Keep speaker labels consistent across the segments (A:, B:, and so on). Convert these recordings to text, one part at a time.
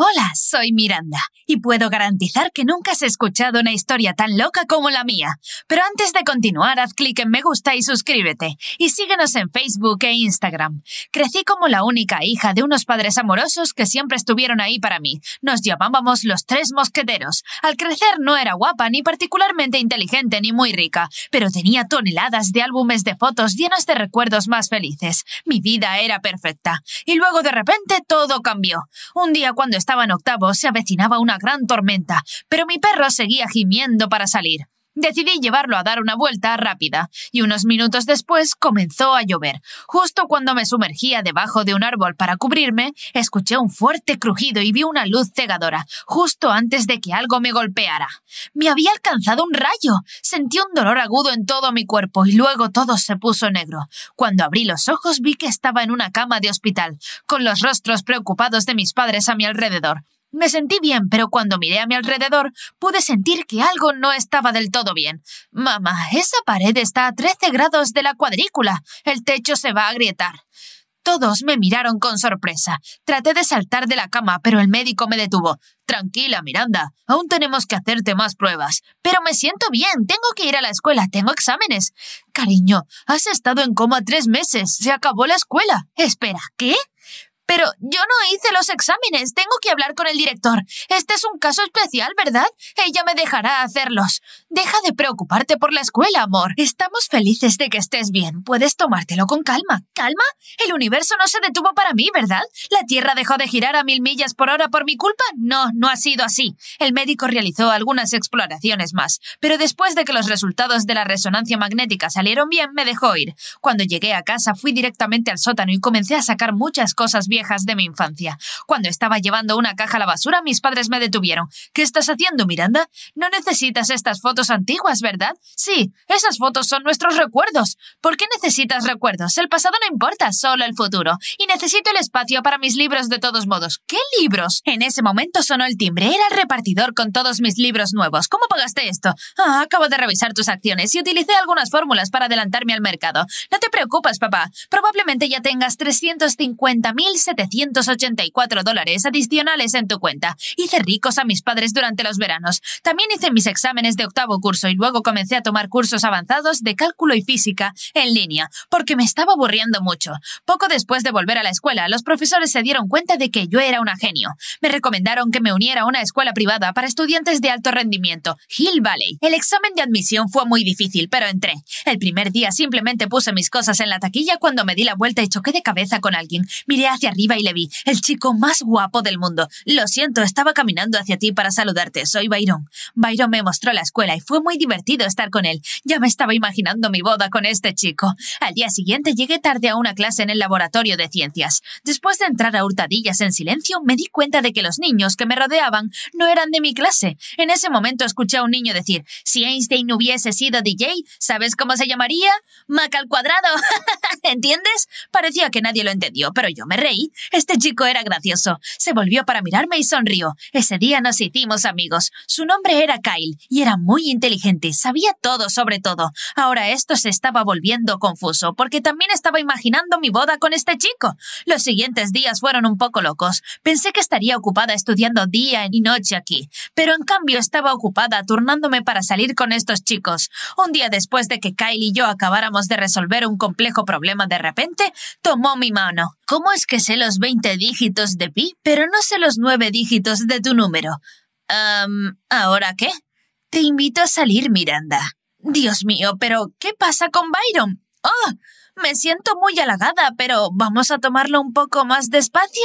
A: Hola, soy Miranda y puedo garantizar que nunca has escuchado una historia tan loca como la mía. Pero antes de continuar, haz clic en me gusta y suscríbete. Y síguenos en Facebook e Instagram. Crecí como la única hija de unos padres amorosos que siempre estuvieron ahí para mí. Nos llamábamos los tres mosqueteros. Al crecer no era guapa ni particularmente inteligente ni muy rica, pero tenía toneladas de álbumes de fotos llenos de recuerdos más felices. Mi vida era perfecta. Y luego de repente todo cambió. Un día cuando en octavos se avecinaba una gran tormenta, pero mi perro seguía gimiendo para salir. Decidí llevarlo a dar una vuelta rápida, y unos minutos después comenzó a llover. Justo cuando me sumergía debajo de un árbol para cubrirme, escuché un fuerte crujido y vi una luz cegadora, justo antes de que algo me golpeara. Me había alcanzado un rayo. Sentí un dolor agudo en todo mi cuerpo y luego todo se puso negro. Cuando abrí los ojos vi que estaba en una cama de hospital, con los rostros preocupados de mis padres a mi alrededor. Me sentí bien, pero cuando miré a mi alrededor pude sentir que algo no estaba del todo bien. Mamá, esa pared está a 13 grados de la cuadrícula. El techo se va a agrietar. Todos me miraron con sorpresa. Traté de saltar de la cama, pero el médico me detuvo. Tranquila, Miranda, aún tenemos que hacerte más pruebas. Pero me siento bien, tengo que ir a la escuela, tengo exámenes. Cariño, has estado en coma tres meses, se acabó la escuela. Espera, ¿qué? Pero yo no hice los exámenes. Tengo que hablar con el director. Este es un caso especial, ¿verdad? Ella me dejará hacerlos. Deja de preocuparte por la escuela, amor. Estamos felices de que estés bien. Puedes tomártelo con calma. ¿Calma? El universo no se detuvo para mí, ¿verdad? ¿La Tierra dejó de girar a mil millas por hora por mi culpa? No, no ha sido así. El médico realizó algunas exploraciones más, pero después de que los resultados de la resonancia magnética salieron bien, me dejó ir. Cuando llegué a casa fui directamente al sótano y comencé a sacar muchas cosas bien viejas de mi infancia. Cuando estaba llevando una caja a la basura, mis padres me detuvieron. ¿Qué estás haciendo, Miranda? No necesitas estas fotos antiguas, ¿verdad? Sí, esas fotos son nuestros recuerdos. ¿Por qué necesitas recuerdos? El pasado no importa, solo el futuro. Y necesito el espacio para mis libros de todos modos. ¿Qué libros? En ese momento sonó el timbre. Era el repartidor con todos mis libros nuevos. ¿Cómo pagaste esto? Ah, acabo de revisar tus acciones y utilicé algunas fórmulas para adelantarme al mercado. No te preocupes, papá. Probablemente ya tengas 350.000 784 dólares adicionales en tu cuenta. Hice ricos a mis padres durante los veranos. También hice mis exámenes de octavo curso y luego comencé a tomar cursos avanzados de cálculo y física en línea, porque me estaba aburriendo mucho. Poco después de volver a la escuela, los profesores se dieron cuenta de que yo era una genio. Me recomendaron que me uniera a una escuela privada para estudiantes de alto rendimiento, Hill Valley. El examen de admisión fue muy difícil, pero entré. El primer día simplemente puse mis cosas en la taquilla cuando me di la vuelta y choqué de cabeza con alguien. Miré hacia y el chico más guapo del mundo. Lo siento, estaba caminando hacia ti para saludarte, soy Byron. Byron me mostró la escuela y fue muy divertido estar con él. Ya me estaba imaginando mi boda con este chico. Al día siguiente llegué tarde a una clase en el laboratorio de ciencias. Después de entrar a hurtadillas en silencio, me di cuenta de que los niños que me rodeaban no eran de mi clase. En ese momento escuché a un niño decir, si Einstein hubiese sido DJ, ¿sabes cómo se llamaría? Mac al cuadrado. ¿Entiendes? Parecía que nadie lo entendió, pero yo me reí este chico era gracioso. Se volvió para mirarme y sonrió. Ese día nos hicimos amigos. Su nombre era Kyle y era muy inteligente. Sabía todo sobre todo. Ahora esto se estaba volviendo confuso porque también estaba imaginando mi boda con este chico. Los siguientes días fueron un poco locos. Pensé que estaría ocupada estudiando día y noche aquí, pero en cambio estaba ocupada turnándome para salir con estos chicos. Un día después de que Kyle y yo acabáramos de resolver un complejo problema de repente, tomó mi mano. ¿Cómo es que los 20 dígitos de pi, pero no sé los 9 dígitos de tu número. ¿Ahora qué? Te invito a salir, Miranda. Dios mío, pero ¿qué pasa con Byron? ¡Oh! Me siento muy halagada, pero ¿vamos a tomarlo un poco más despacio?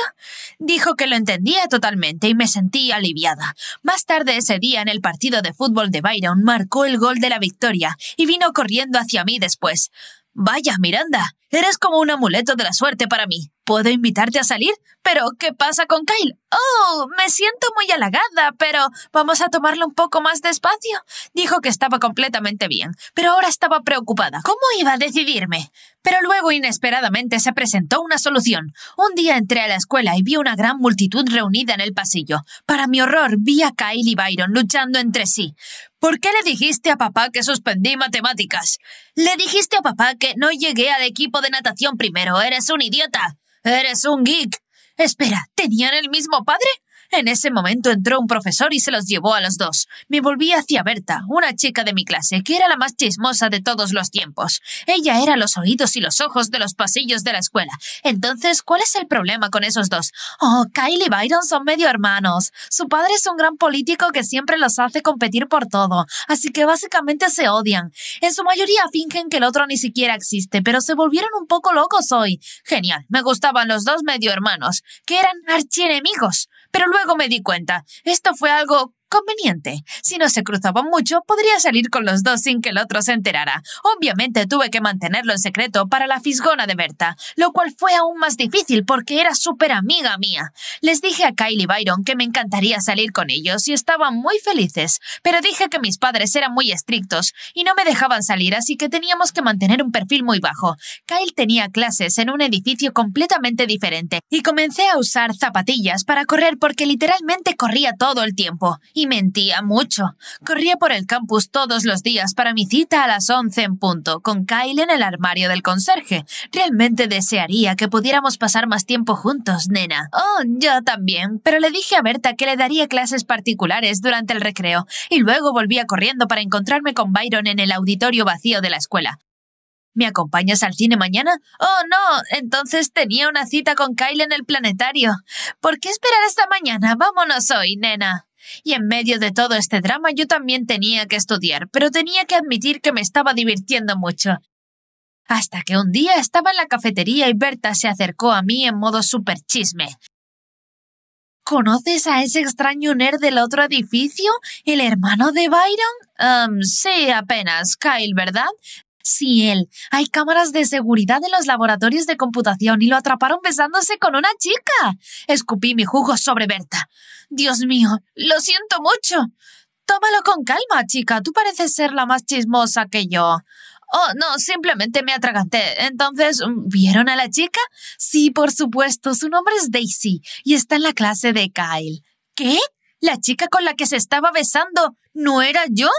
A: Dijo que lo entendía totalmente y me sentí aliviada. Más tarde ese día, en el partido de fútbol de Byron, marcó el gol de la victoria y vino corriendo hacia mí después. Vaya, Miranda, eres como un amuleto de la suerte para mí. ¿Puedo invitarte a salir? Pero, ¿qué pasa con Kyle? Oh, me siento muy halagada, pero vamos a tomarlo un poco más despacio. Dijo que estaba completamente bien, pero ahora estaba preocupada. ¿Cómo iba a decidirme? Pero luego inesperadamente se presentó una solución. Un día entré a la escuela y vi una gran multitud reunida en el pasillo. Para mi horror, vi a Kyle y Byron luchando entre sí. ¿Por qué le dijiste a papá que suspendí matemáticas? Le dijiste a papá que no llegué al equipo de natación primero. Eres un idiota. ¿Eres un geek? Espera, ¿tenían el mismo padre? En ese momento entró un profesor y se los llevó a los dos. Me volví hacia Berta, una chica de mi clase, que era la más chismosa de todos los tiempos. Ella era los oídos y los ojos de los pasillos de la escuela. Entonces, ¿cuál es el problema con esos dos? Oh, Kyle y Byron son medio hermanos. Su padre es un gran político que siempre los hace competir por todo, así que básicamente se odian. En su mayoría fingen que el otro ni siquiera existe, pero se volvieron un poco locos hoy. Genial, me gustaban los dos medio hermanos, que eran archienemigos. Pero luego me di cuenta, esto fue algo Conveniente. Si no se cruzaban mucho, podría salir con los dos sin que el otro se enterara. Obviamente tuve que mantenerlo en secreto para la fisgona de Berta, lo cual fue aún más difícil porque era súper amiga mía. Les dije a Kyle y Byron que me encantaría salir con ellos y estaban muy felices, pero dije que mis padres eran muy estrictos y no me dejaban salir, así que teníamos que mantener un perfil muy bajo. Kyle tenía clases en un edificio completamente diferente y comencé a usar zapatillas para correr porque literalmente corría todo el tiempo mentía mucho. Corría por el campus todos los días para mi cita a las 11 en punto, con Kyle en el armario del conserje. Realmente desearía que pudiéramos pasar más tiempo juntos, nena. Oh, yo también, pero le dije a Berta que le daría clases particulares durante el recreo, y luego volvía corriendo para encontrarme con Byron en el auditorio vacío de la escuela. ¿Me acompañas al cine mañana? Oh, no. Entonces tenía una cita con Kyle en el planetario. ¿Por qué esperar hasta mañana? Vámonos hoy, nena. Y en medio de todo este drama yo también tenía que estudiar, pero tenía que admitir que me estaba divirtiendo mucho. Hasta que un día estaba en la cafetería y Berta se acercó a mí en modo super chisme. ¿Conoces a ese extraño nerd del otro edificio? ¿El hermano de Byron? Um, sí, apenas. Kyle, ¿verdad? Sí, él. Hay cámaras de seguridad en los laboratorios de computación y lo atraparon besándose con una chica. Escupí mi jugo sobre Berta. Dios mío, lo siento mucho. Tómalo con calma, chica. Tú pareces ser la más chismosa que yo. Oh, no, simplemente me atraganté. Entonces, mm, ¿vieron a la chica? Sí, por supuesto. Su nombre es Daisy y está en la clase de Kyle. ¿Qué? ¿La chica con la que se estaba besando no era yo?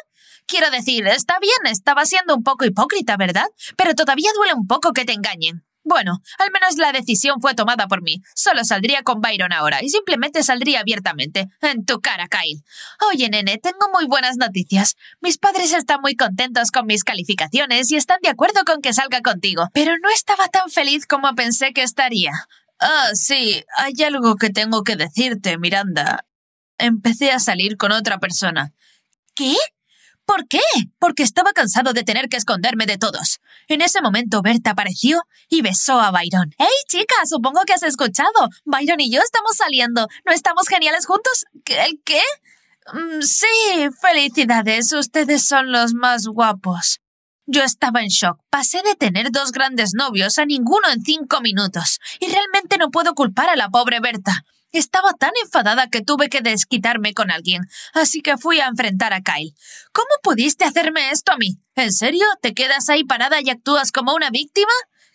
A: Quiero decir, está bien, estaba siendo un poco hipócrita, ¿verdad? Pero todavía duele un poco que te engañen. Bueno, al menos la decisión fue tomada por mí. Solo saldría con Byron ahora y simplemente saldría abiertamente. En tu cara, Kyle. Oye, nene, tengo muy buenas noticias. Mis padres están muy contentos con mis calificaciones y están de acuerdo con que salga contigo. Pero no estaba tan feliz como pensé que estaría. Ah, sí, hay algo que tengo que decirte, Miranda. Empecé a salir con otra persona. ¿Qué? ¿Por qué? Porque estaba cansado de tener que esconderme de todos. En ese momento Berta apareció y besó a Byron. ¡Hey, chica! Supongo que has escuchado. Byron y yo estamos saliendo. ¿No estamos geniales juntos? ¿El qué? Mm, sí, felicidades. Ustedes son los más guapos. Yo estaba en shock. Pasé de tener dos grandes novios a ninguno en cinco minutos. Y realmente no puedo culpar a la pobre Berta. Estaba tan enfadada que tuve que desquitarme con alguien, así que fui a enfrentar a Kyle. ¿Cómo pudiste hacerme esto a mí? ¿En serio? ¿Te quedas ahí parada y actúas como una víctima?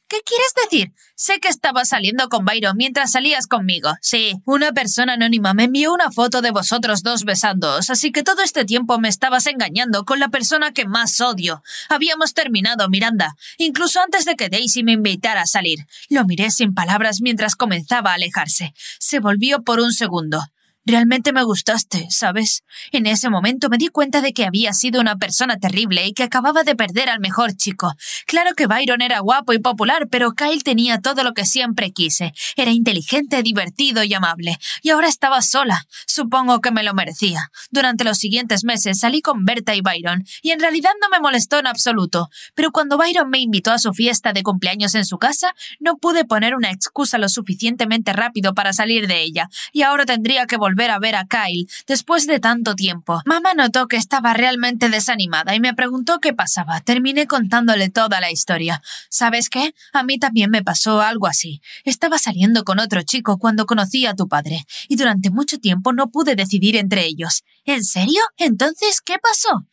A: ¿Qué quieres decir? Sé que estabas saliendo con Byron mientras salías conmigo. Sí, una persona anónima me envió una foto de vosotros dos besándoos, así que todo este tiempo me estabas engañando con la persona que más odio. Habíamos terminado, Miranda, incluso antes de que Daisy me invitara a salir. Lo miré sin palabras mientras comenzaba a alejarse. Se volvió por un segundo. Realmente me gustaste, ¿sabes? En ese momento me di cuenta de que había sido una persona terrible y que acababa de perder al mejor chico. Claro que Byron era guapo y popular, pero Kyle tenía todo lo que siempre quise. Era inteligente, divertido y amable. Y ahora estaba sola. Supongo que me lo merecía. Durante los siguientes meses salí con Berta y Byron, y en realidad no me molestó en absoluto. Pero cuando Byron me invitó a su fiesta de cumpleaños en su casa, no pude poner una excusa lo suficientemente rápido para salir de ella, y ahora tendría que volver volver a ver a Kyle después de tanto tiempo. Mamá notó que estaba realmente desanimada y me preguntó qué pasaba. Terminé contándole toda la historia. ¿Sabes qué? A mí también me pasó algo así. Estaba saliendo con otro chico cuando conocí a tu padre y durante mucho tiempo no pude decidir entre ellos. ¿En serio? Entonces, ¿qué pasó?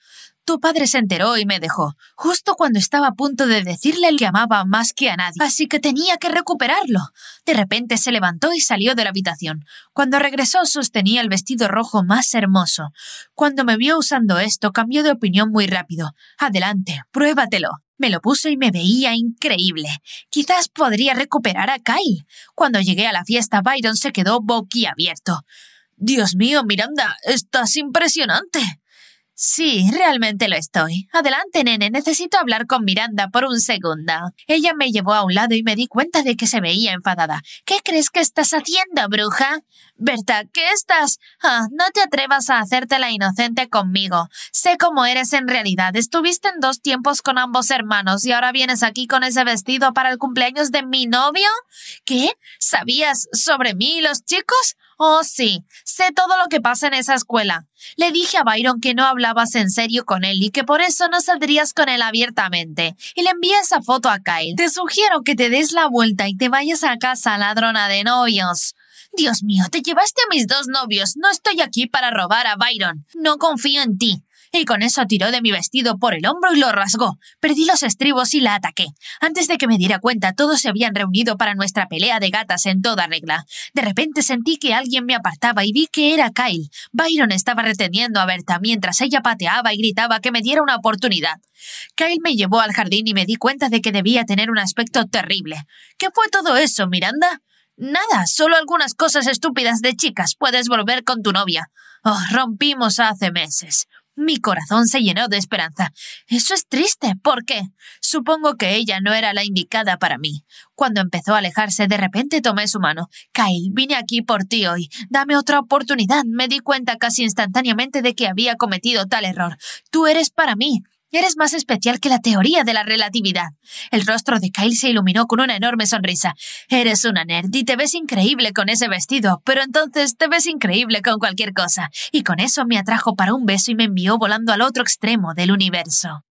A: Tu padre se enteró y me dejó, justo cuando estaba a punto de decirle que amaba más que a nadie, así que tenía que recuperarlo. De repente se levantó y salió de la habitación. Cuando regresó sostenía el vestido rojo más hermoso. Cuando me vio usando esto cambió de opinión muy rápido. Adelante, pruébatelo. Me lo puso y me veía increíble. Quizás podría recuperar a Kyle. Cuando llegué a la fiesta, Byron se quedó boquiabierto. Dios mío, Miranda, estás impresionante. Sí, realmente lo estoy. Adelante, nene, necesito hablar con Miranda por un segundo. Ella me llevó a un lado y me di cuenta de que se veía enfadada. ¿Qué crees que estás haciendo, bruja? Berta, ¿qué estás? Ah, no te atrevas a hacerte la inocente conmigo. Sé cómo eres en realidad. Estuviste en dos tiempos con ambos hermanos y ahora vienes aquí con ese vestido para el cumpleaños de mi novio. ¿Qué? ¿Sabías sobre mí y los chicos? Oh, sí. Sé todo lo que pasa en esa escuela. Le dije a Byron que no hablabas en serio con él y que por eso no saldrías con él abiertamente. Y le envié esa foto a Kyle. Te sugiero que te des la vuelta y te vayas a casa, ladrona de novios. Dios mío, te llevaste a mis dos novios. No estoy aquí para robar a Byron. No confío en ti y con eso tiró de mi vestido por el hombro y lo rasgó. Perdí los estribos y la ataqué. Antes de que me diera cuenta, todos se habían reunido para nuestra pelea de gatas en toda regla. De repente sentí que alguien me apartaba y vi que era Kyle. Byron estaba reteniendo a Berta mientras ella pateaba y gritaba que me diera una oportunidad. Kyle me llevó al jardín y me di cuenta de que debía tener un aspecto terrible. ¿Qué fue todo eso, Miranda? Nada, solo algunas cosas estúpidas de chicas. Puedes volver con tu novia. Oh, rompimos hace meses. Mi corazón se llenó de esperanza. Eso es triste. ¿Por qué? Supongo que ella no era la indicada para mí. Cuando empezó a alejarse, de repente tomé su mano. Kyle, vine aquí por ti hoy. Dame otra oportunidad. Me di cuenta casi instantáneamente de que había cometido tal error. Tú eres para mí. Eres más especial que la teoría de la relatividad. El rostro de Kyle se iluminó con una enorme sonrisa. Eres una nerd y te ves increíble con ese vestido, pero entonces te ves increíble con cualquier cosa. Y con eso me atrajo para un beso y me envió volando al otro extremo del universo.